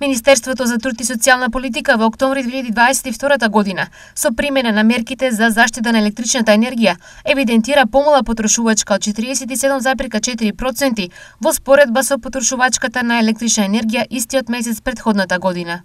Министерството за труд и социјална политика во октомври 2022 година со примена на мерките за заштита на електричната енергија евидентира помала потрошувачка од 47,4% во споредба со потрошувачката на електрична енергија истиот месец предходната година.